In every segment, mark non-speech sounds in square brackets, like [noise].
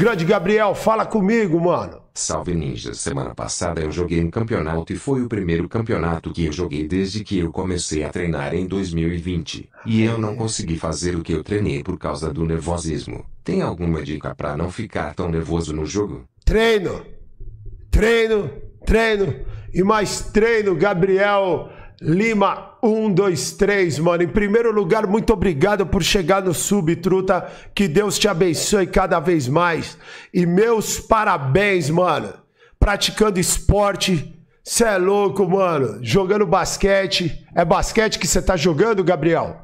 Grande Gabriel, fala comigo, mano. Salve Ninja, semana passada eu joguei um campeonato e foi o primeiro campeonato que eu joguei desde que eu comecei a treinar em 2020. E eu não consegui fazer o que eu treinei por causa do nervosismo. Tem alguma dica para não ficar tão nervoso no jogo? Treino, treino, treino e mais treino, Gabriel Lima um, dois, três, mano. Em primeiro lugar, muito obrigado por chegar no sub, truta. Que Deus te abençoe cada vez mais. E meus parabéns, mano. Praticando esporte. Você é louco, mano. Jogando basquete. É basquete que você tá jogando, Gabriel?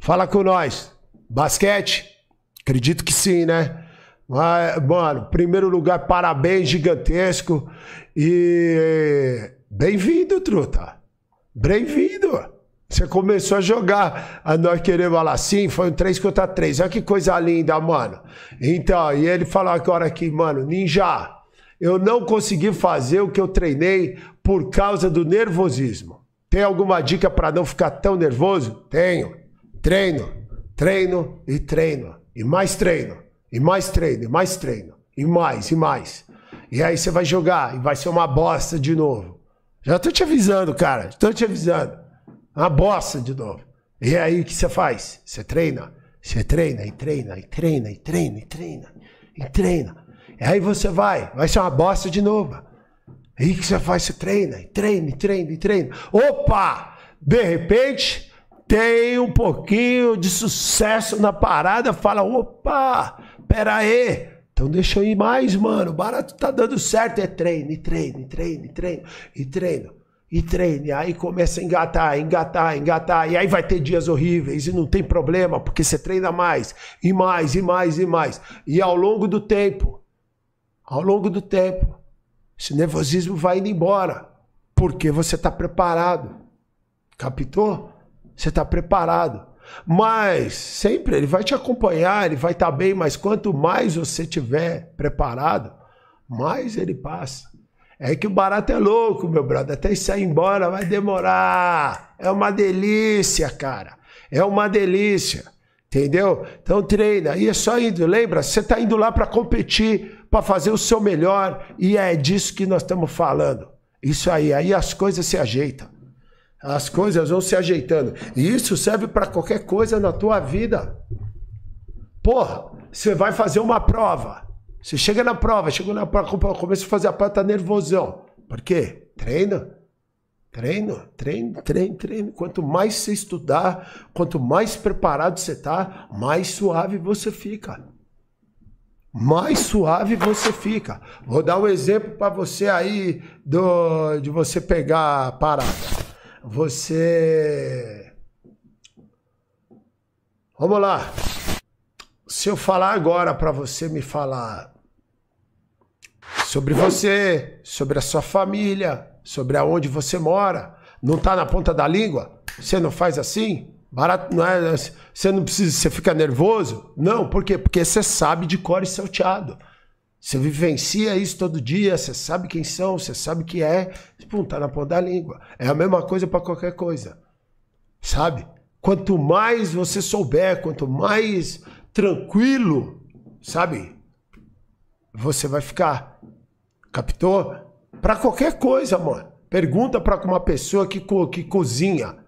Fala com nós. Basquete? Acredito que sim, né? Mas, mano, primeiro lugar, parabéns gigantesco. E bem-vindo, truta. Bem-vindo! Você começou a jogar. A nós queremos falar assim, foi um 3 contra 3. Olha que coisa linda, mano. Então, e ele falou agora aqui, mano, ninja, eu não consegui fazer o que eu treinei por causa do nervosismo. Tem alguma dica para não ficar tão nervoso? Tenho. Treino, treino e treino. E mais treino, e mais treino, e mais treino, e mais, e mais. E aí você vai jogar e vai ser uma bosta de novo. Já tô te avisando, cara. Tô te avisando. Uma bosta de novo. E é aí, o que você faz? Você treina. Você treina e treina e treina e treina e treina e treina. E aí você vai. Vai ser uma bosta de novo. E aí, o que você faz? Você treina e treina e treina e treina. Opa! De repente, tem um pouquinho de sucesso na parada. Fala, opa, pera aí. Então deixa eu ir mais, mano. Barato tá dando certo. É treino, e treino, e treino, e treino, e treino, e treino. Aí começa a engatar, engatar, engatar. E aí vai ter dias horríveis e não tem problema, porque você treina mais, e mais, e mais, e mais. E ao longo do tempo, ao longo do tempo, esse nervosismo vai indo embora. Porque você tá preparado. Captou? Você tá preparado. Mas sempre ele vai te acompanhar, ele vai estar bem, mas quanto mais você tiver preparado, mais ele passa. É que o barato é louco, meu brother. Até isso sair embora vai demorar. É uma delícia, cara. É uma delícia. Entendeu? Então treina. E é só indo, lembra? Você está indo lá para competir, para fazer o seu melhor. E é disso que nós estamos falando. Isso aí. Aí as coisas se ajeitam. As coisas vão se ajeitando. E isso serve para qualquer coisa na tua vida. Porra, você vai fazer uma prova. Você chega na prova, chegou na prova, começa a fazer a prova, tá nervosão. Por quê? Treina. Treino, treino, treino, treino. Quanto mais você estudar, quanto mais preparado você tá, mais suave você fica. Mais suave você fica. Vou dar um exemplo para você aí do, de você pegar a parada. Você. Vamos lá. Se eu falar agora para você me falar sobre você, sobre a sua família, sobre aonde você mora, não tá na ponta da língua? Você não faz assim? Barato, não é, é você não precisa, você fica nervoso? Não, por quê? Porque você sabe de cor e salteado. Você vivencia isso todo dia, você sabe quem são, você sabe que é. Pum, tá na ponta da língua. É a mesma coisa para qualquer coisa. Sabe? Quanto mais você souber, quanto mais tranquilo, sabe? Você vai ficar. Captou? Para qualquer coisa, mano. Pergunta para uma pessoa que, co que cozinha.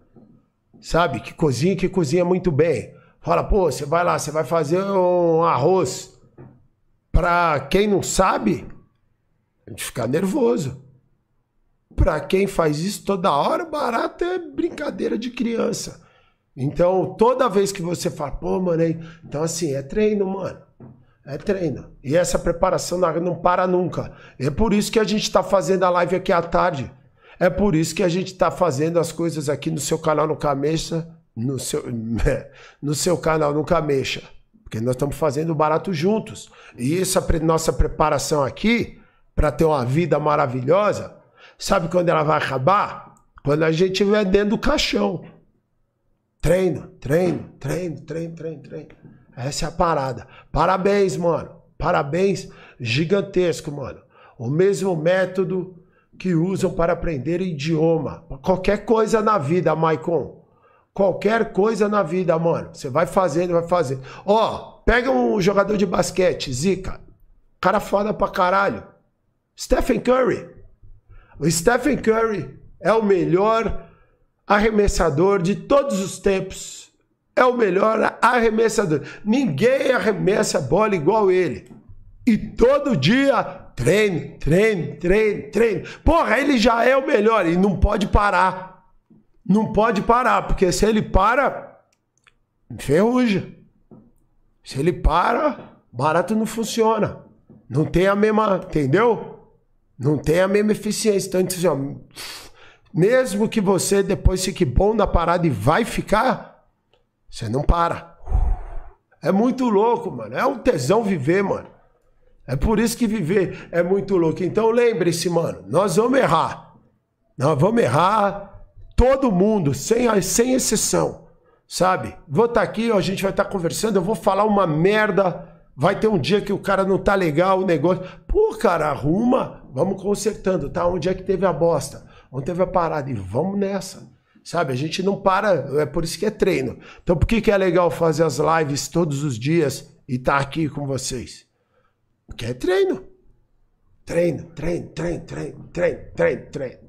Sabe? Que cozinha, que cozinha muito bem. Fala, pô, você vai lá, você vai fazer um arroz. Para quem não sabe, a gente fica nervoso. Para quem faz isso toda hora, barato é brincadeira de criança. Então, toda vez que você fala, pô, mano, hein? então assim, é treino, mano. É treino. E essa preparação não para nunca. É por isso que a gente está fazendo a live aqui à tarde. É por isso que a gente está fazendo as coisas aqui no seu canal no Camecha. No seu, [laughs] no seu canal no Camecha. Porque nós estamos fazendo barato juntos. E essa nossa preparação aqui, para ter uma vida maravilhosa, sabe quando ela vai acabar? Quando a gente estiver dentro do caixão. Treino, treino, treino, treino, treino, treino. Essa é a parada. Parabéns, mano. Parabéns gigantesco, mano. O mesmo método que usam para aprender idioma. Qualquer coisa na vida, Maicon. Qualquer coisa na vida, mano. Você vai fazendo, vai fazendo. Ó, pega um jogador de basquete, Zica. Cara foda pra caralho. Stephen Curry. O Stephen Curry é o melhor arremessador de todos os tempos. É o melhor arremessador. Ninguém arremessa bola igual ele. E todo dia treine, treine, treine, treine. Porra, ele já é o melhor e não pode parar não pode parar, porque se ele para, ferruja. Se ele para, barato não funciona. Não tem a mesma, entendeu? Não tem a mesma eficiência. Então, assim, ó, mesmo que você depois fique bom da parada e vai ficar, você não para. É muito louco, mano. É um tesão viver, mano. É por isso que viver é muito louco. Então lembre-se, mano, nós vamos errar. Nós vamos errar, Todo mundo, sem, sem exceção, sabe? Vou estar tá aqui, a gente vai estar tá conversando, eu vou falar uma merda. Vai ter um dia que o cara não tá legal, o negócio. Pô, cara, arruma, vamos consertando, tá? Onde é que teve a bosta? Onde teve a parada? E vamos nessa. Sabe? A gente não para, é por isso que é treino. Então por que, que é legal fazer as lives todos os dias e estar tá aqui com vocês? Porque é treino. Treino, treino, treino, treino, treino, treino, treino.